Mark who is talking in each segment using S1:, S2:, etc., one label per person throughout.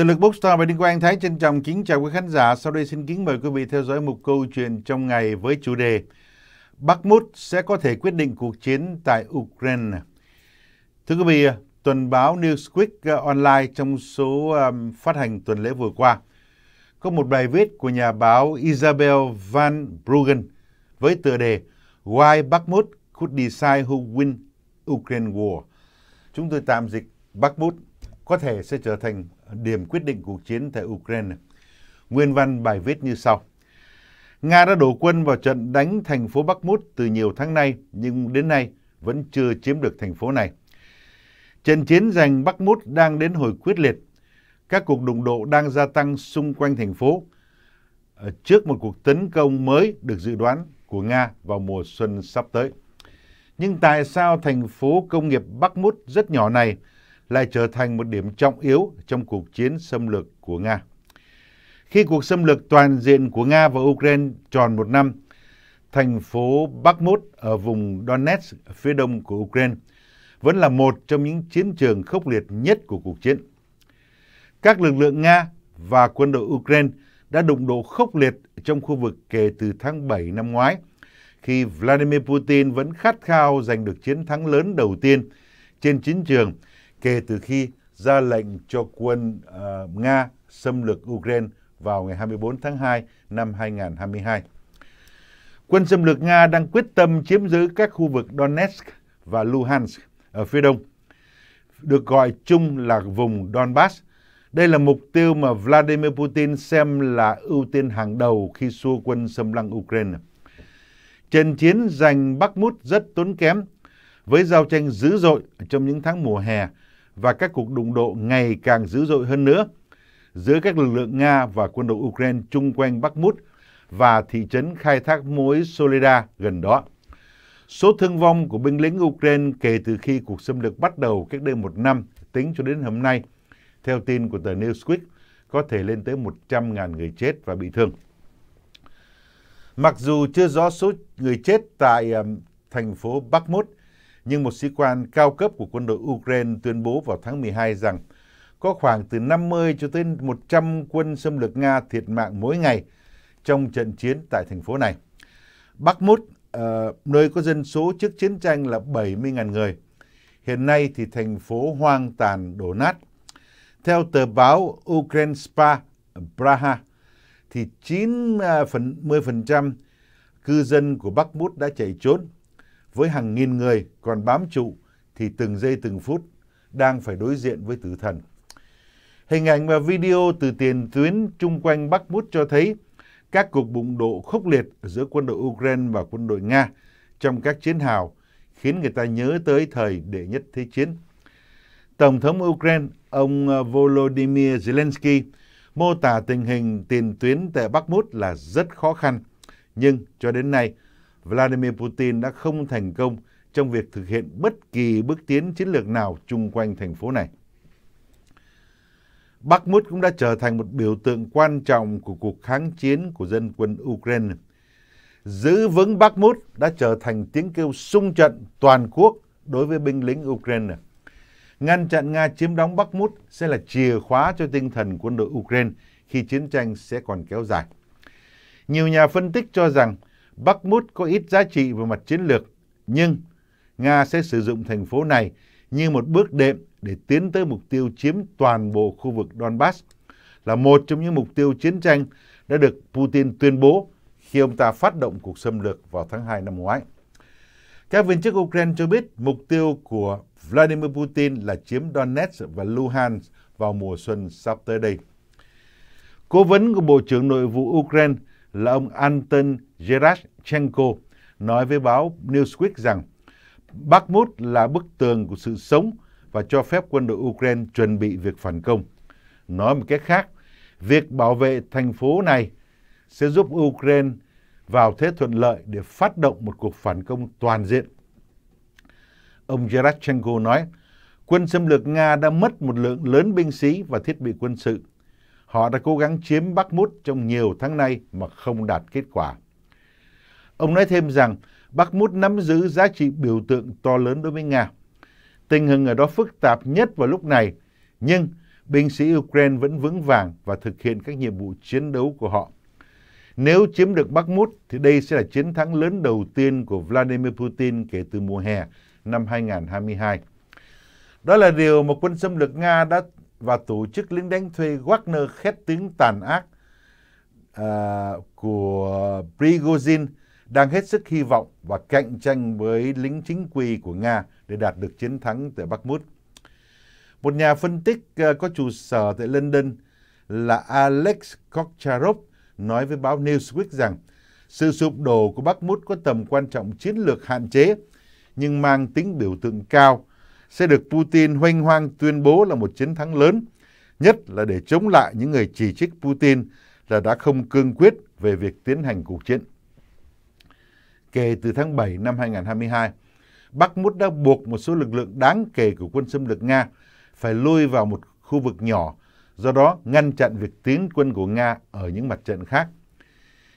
S1: Từ lực Bookstore và Đinh Quang Thái trân trọng kính chào quý khán giả. Sau đây xin kính mời quý vị theo dõi một câu chuyện trong ngày với chủ đề Bakhmut sẽ có thể quyết định cuộc chiến tại Ukraine. Thưa quý vị, tuần báo Newsweek ờ, Online trong số phát hành tuần lễ vừa qua có một bài viết của nhà báo Isabel Van Bruggen với tựa đề Why Bakhmut could decide who win Ukraine war. Chúng tôi tạm dịch Bakhmut có thể sẽ trở thành điểm quyết định cuộc chiến tại Ukraine. Nguyên văn bài viết như sau. Nga đã đổ quân vào trận đánh thành phố Bakhmut từ nhiều tháng nay, nhưng đến nay vẫn chưa chiếm được thành phố này. Trận chiến giành Bakhmut đang đến hồi quyết liệt. Các cuộc đụng độ đang gia tăng xung quanh thành phố ờ, trước một cuộc tấn công mới được dự đoán của Nga vào mùa xuân sắp tới. Nhưng tại sao thành phố công nghiệp Bakhmut rất nhỏ này lại trở thành một điểm trọng yếu trong cuộc chiến xâm lược của Nga. Khi cuộc xâm lược toàn diện của Nga và Ukraine tròn một năm, thành phố Bakhmut ở vùng Donetsk phía đông của Ukraine vẫn là một trong những chiến trường khốc liệt nhất của cuộc chiến. Các lực lượng Nga và quân đội Ukraine đã đụng độ khốc liệt trong khu vực kể từ tháng 7 năm ngoái, khi Vladimir Putin vẫn khát khao giành được chiến thắng lớn đầu tiên trên chiến trường kể từ khi ra lệnh cho quân uh, Nga xâm lược Ukraine vào ngày 24 tháng 2 năm 2022. Quân xâm lược Nga đang quyết tâm chiếm giữ các khu vực Donetsk và Luhansk ở phía đông, được gọi chung là vùng Donbass. Đây là mục tiêu mà Vladimir Putin xem là ưu tiên hàng đầu khi xua quân xâm lăng Ukraine. Trận chiến giành Bakhmut rất tốn kém, với giao tranh dữ dội trong những tháng mùa hè và các cuộc đụng độ ngày càng dữ dội hơn nữa giữa các lực lượng Nga và quân đội Ukraine chung quanh Bakhmut và thị trấn khai thác mối solida gần đó. Số thương vong của binh lính Ukraine kể từ khi cuộc xâm lược bắt đầu cách đây một năm tính cho đến hôm nay, theo tin của tờ Newsweek, có thể lên tới 100.000 người chết và bị thương. Mặc dù chưa rõ số người chết tại thành phố Bakhmut, nhưng một sĩ quan cao cấp của quân đội Ukraine tuyên bố vào tháng 12 rằng có khoảng từ 50 cho tới 100 quân xâm lược Nga thiệt mạng mỗi ngày trong trận chiến tại thành phố này. Bakhmut, uh, ờ, nơi có dân số trước chiến tranh là 70.000 người. Hiện nay thì thành phố hoang tàn đổ nát. Theo tờ báo Ukraine Spa Praha, thì 9 à, phần 10% cư dân của Bakhmut đã chạy trốn với hàng nghìn người còn bám trụ thì từng giây từng phút đang phải đối diện với tử thần. Hình ảnh và video từ tiền tuyến chung quanh Bakhmut cho thấy các cuộc bùng độ khốc liệt giữa quân đội Ukraine và quân đội Nga trong các chiến hào khiến người ta nhớ tới thời đệ nhất thế chiến. Tổng thống Ukraine, ông Volodymyr Zelensky, mô tả tình hình tiền tuyến tại Bakhmut là rất khó khăn, nhưng cho đến nay, Vladimir Putin đã không thành công trong việc thực hiện bất kỳ bước tiến chiến lược nào chung quanh thành phố này. Bakhmut cũng đã trở thành một biểu tượng quan trọng của cuộc kháng chiến của dân quân Ukraine. Giữ vững Bakhmut đã trở thành tiếng kêu sung trận toàn quốc đối với binh lính Ukraine. Ngăn chặn Nga chiếm đóng Bakhmut sẽ là chìa khóa cho tinh thần quân đội Ukraine khi chiến tranh sẽ còn kéo dài. Nhiều nhà phân tích cho rằng Bắc Mút có ít giá trị về mặt chiến lược, nhưng Nga sẽ sử dụng thành phố này như một bước đệm để tiến tới mục tiêu chiếm toàn bộ khu vực Donbass, là một trong những mục tiêu chiến tranh đã được Putin tuyên bố khi ông ta phát động cuộc xâm lược vào tháng 2 năm ngoái. Các viên chức Ukraine cho biết mục tiêu của Vladimir Putin là chiếm Donetsk và Luhansk vào mùa xuân sắp tới đây. Cố vấn của Bộ trưởng Nội vụ Ukraine là ông Anton Gerashchenko nói với báo Newsweek rằng Bakhmut là bức tường của sự sống và cho phép quân đội Ukraine chuẩn bị việc phản công. Nói một cách khác, việc bảo vệ thành phố này sẽ giúp Ukraine vào thế thuận lợi để phát động một cuộc phản công toàn diện. Ông Gerashchenko nói, quân xâm lược Nga đã mất một lượng lớn binh sĩ và thiết bị quân sự. Họ đã cố gắng chiếm Bắc Mút trong nhiều tháng nay mà không đạt kết quả. Ông nói thêm rằng Bakhmut nắm giữ giá trị biểu tượng to lớn đối với Nga. Tình hình ở đó phức tạp nhất vào lúc này, nhưng binh sĩ Ukraine vẫn vững vàng và thực hiện các nhiệm vụ chiến đấu của họ. Nếu chiếm được Bakhmut thì đây sẽ là chiến thắng lớn đầu tiên của Vladimir Putin kể từ mùa hè năm 2022. Đó là điều mà quân xâm lược Nga đã và tổ chức lính đánh thuê Wagner khét tiếng tàn ác uh, của Prigozhin đang hết sức hy vọng và cạnh tranh với lính chính quy của Nga để đạt được chiến thắng tại Bắc Mút. Một nhà phân tích ờ, có trụ sở tại London là Alex Kocharov nói với báo Newsweek rằng sự sụp đổ của Bắc Mút có tầm quan trọng chiến lược hạn chế nhưng mang tính biểu tượng cao sẽ được Putin hoanh hoang tuyên bố là một chiến thắng lớn, nhất là để chống lại những người chỉ trích Putin là đã không cương quyết về việc tiến hành cuộc chiến kể từ tháng 7 năm 2022. Bắc Mút đã buộc một số lực lượng đáng kể của quân xâm lược Nga phải lui vào một khu vực nhỏ, do đó ngăn chặn việc tiến quân của Nga ở những mặt trận khác.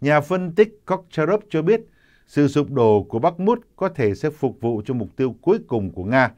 S1: Nhà phân tích Kokcharov cho biết sự sụp đổ của Bắc Mút có thể sẽ phục vụ cho mục tiêu cuối cùng của Nga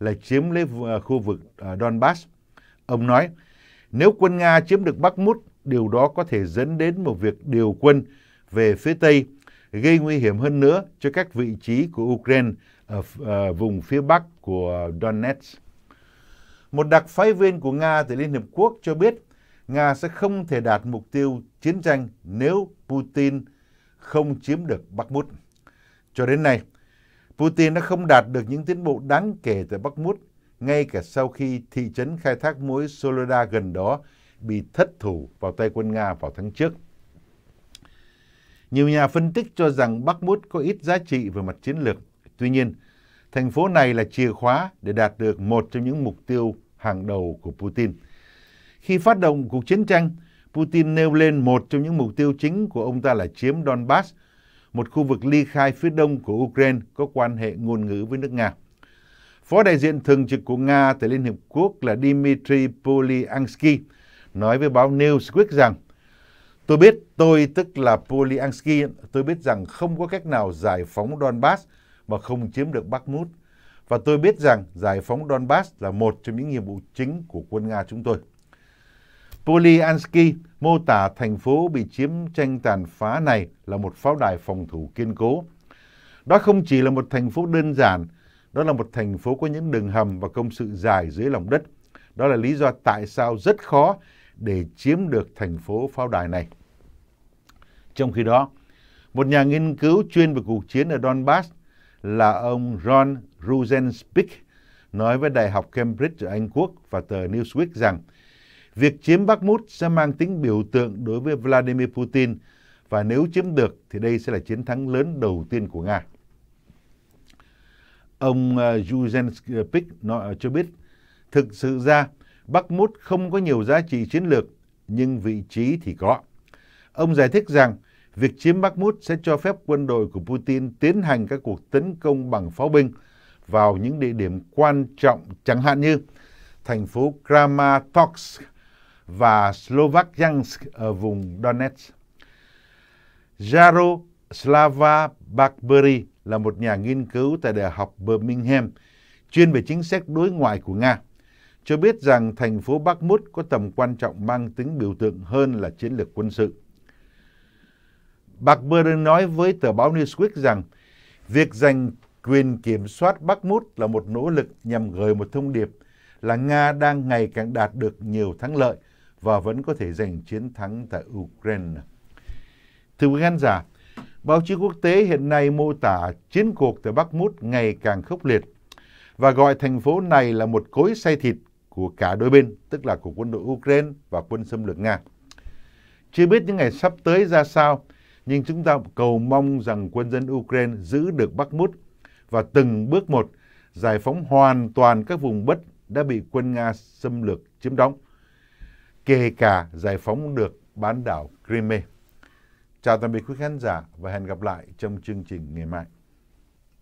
S1: là chiếm lấy à, khu vực à, Donbass. Ông nói, nếu quân Nga chiếm được Bắc Mút, điều đó có thể dẫn đến một việc điều quân về phía Tây gây nguy hiểm hơn nữa cho các vị trí của Ukraine ở, ờ, vùng phía bắc của Donetsk. Một đặc phái viên của Nga tại Liên Hiệp Quốc cho biết Nga sẽ không thể đạt mục tiêu chiến tranh nếu Putin không chiếm được Bakhmut. Cho đến nay, Putin đã không đạt được những tiến bộ đáng kể tại Bakhmut, ngay cả sau khi thị trấn khai thác muối Soloda gần đó bị thất thủ vào tay quân Nga vào tháng trước. Nhiều nhà phân tích cho rằng Bắc Mút có ít giá trị về mặt chiến lược. Tuy nhiên, thành phố này là chìa khóa để đạt được một trong những mục tiêu hàng đầu của Putin. Khi phát động cuộc chiến tranh, Putin nêu lên một trong những mục tiêu chính của ông ta là chiếm Donbass, một khu vực ly khai phía đông của Ukraine có quan hệ ngôn ngữ với nước Nga. Phó đại diện thường trực của Nga tại Liên Hiệp Quốc là Dmitry Polyansky nói với báo Newsweek rằng Tôi biết tôi tức là Polyansky, tôi biết rằng không có cách nào giải phóng Donbass mà không chiếm được Bakhmut. Và tôi biết rằng giải phóng Donbass là một trong những nhiệm vụ chính của quân Nga chúng tôi. Polyansky mô tả thành phố bị chiếm tranh tàn phá này là một pháo đài phòng thủ kiên cố. Đó không chỉ là một thành phố đơn giản, đó là một thành phố có những đường hầm và công sự dài dưới lòng đất. Đó là lý do tại sao rất khó để chiếm được thành phố pháo đài này. Trong khi đó, một nhà nghiên cứu chuyên về cuộc chiến ở Donbass là ông Ron Ruzenspik nói với Đại học Cambridge ở Anh Quốc và tờ Newsweek rằng việc chiếm Bakhmut sẽ mang tính biểu tượng đối với Vladimir Putin và nếu chiếm được thì đây sẽ là chiến thắng lớn đầu tiên của Nga. Ông Yuzenspik ờ, cho biết thực sự ra Bắc Mút không có nhiều giá trị chiến lược, nhưng vị trí thì có. Ông giải thích rằng việc chiếm Bắc Mút sẽ cho phép quân đội của Putin tiến hành các cuộc tấn công bằng pháo binh vào những địa điểm quan trọng chẳng hạn như thành phố Kramatorsk và Slovakiansk ở vùng Donetsk. Jaroslava Bakbery là một nhà nghiên cứu tại Đại học Birmingham chuyên về chính sách đối ngoại của Nga cho biết rằng thành phố Bakhmut có tầm quan trọng mang tính biểu tượng hơn là chiến lược quân sự. Bạc Bakhmut nói với tờ báo Newsweek rằng việc giành quyền kiểm soát Bakhmut là một nỗ lực nhằm gửi một thông điệp là Nga đang ngày càng đạt được nhiều thắng lợi và vẫn có thể giành chiến thắng tại Ukraine. Thưa quý khán giả, báo chí quốc tế hiện nay mô tả chiến cuộc tại Bakhmut ngày càng khốc liệt và gọi thành phố này là một cối xay thịt của cả đôi bên, tức là của quân đội Ukraine và quân xâm lược Nga. Chưa biết những ngày sắp tới ra sao, nhưng chúng ta cầu mong rằng quân dân Ukraine giữ được Bakhmut và từng bước một giải phóng hoàn toàn các vùng đất đã bị quân Nga xâm lược chiếm đóng, kể cả giải phóng được bán đảo Crimea. Chào tạm biệt quý khán giả và hẹn gặp lại trong chương trình ngày mai.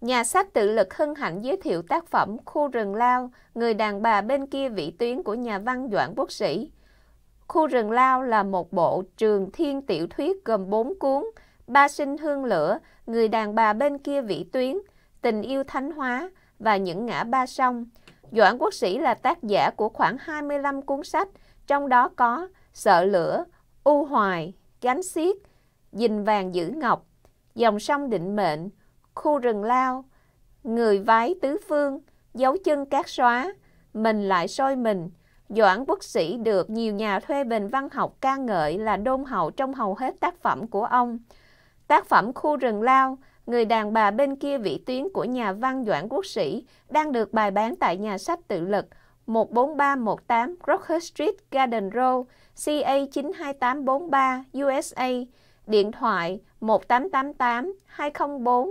S2: Nhà sách tự lực hân hạnh giới thiệu tác phẩm Khu rừng lao, người đàn bà bên kia vĩ tuyến của nhà văn Doãn Quốc Sĩ. Khu rừng lao là một bộ trường thiên tiểu thuyết gồm 4 cuốn, Ba sinh hương lửa, Người đàn bà bên kia vĩ tuyến, Tình yêu thánh hóa và Những ngã ba sông. Doãn Quốc Sĩ là tác giả của khoảng 25 cuốn sách, trong đó có Sợ lửa, U hoài, Gánh xiết, Dình vàng giữ ngọc, Dòng sông định mệnh, khu rừng lao, người vái tứ phương, dấu chân cát xóa, mình lại soi mình. Doãn Quốc Sĩ được nhiều nhà thuê bình văn học ca ngợi là đôn hậu trong hầu hết tác phẩm của ông. Tác phẩm Khu rừng lao, người đàn bà bên kia vị tuyến của nhà văn Doãn Quốc Sĩ đang được bài bán tại nhà sách tự lực 14318 Rocker Street Garden row CA 92843 USA, điện thoại 1888 204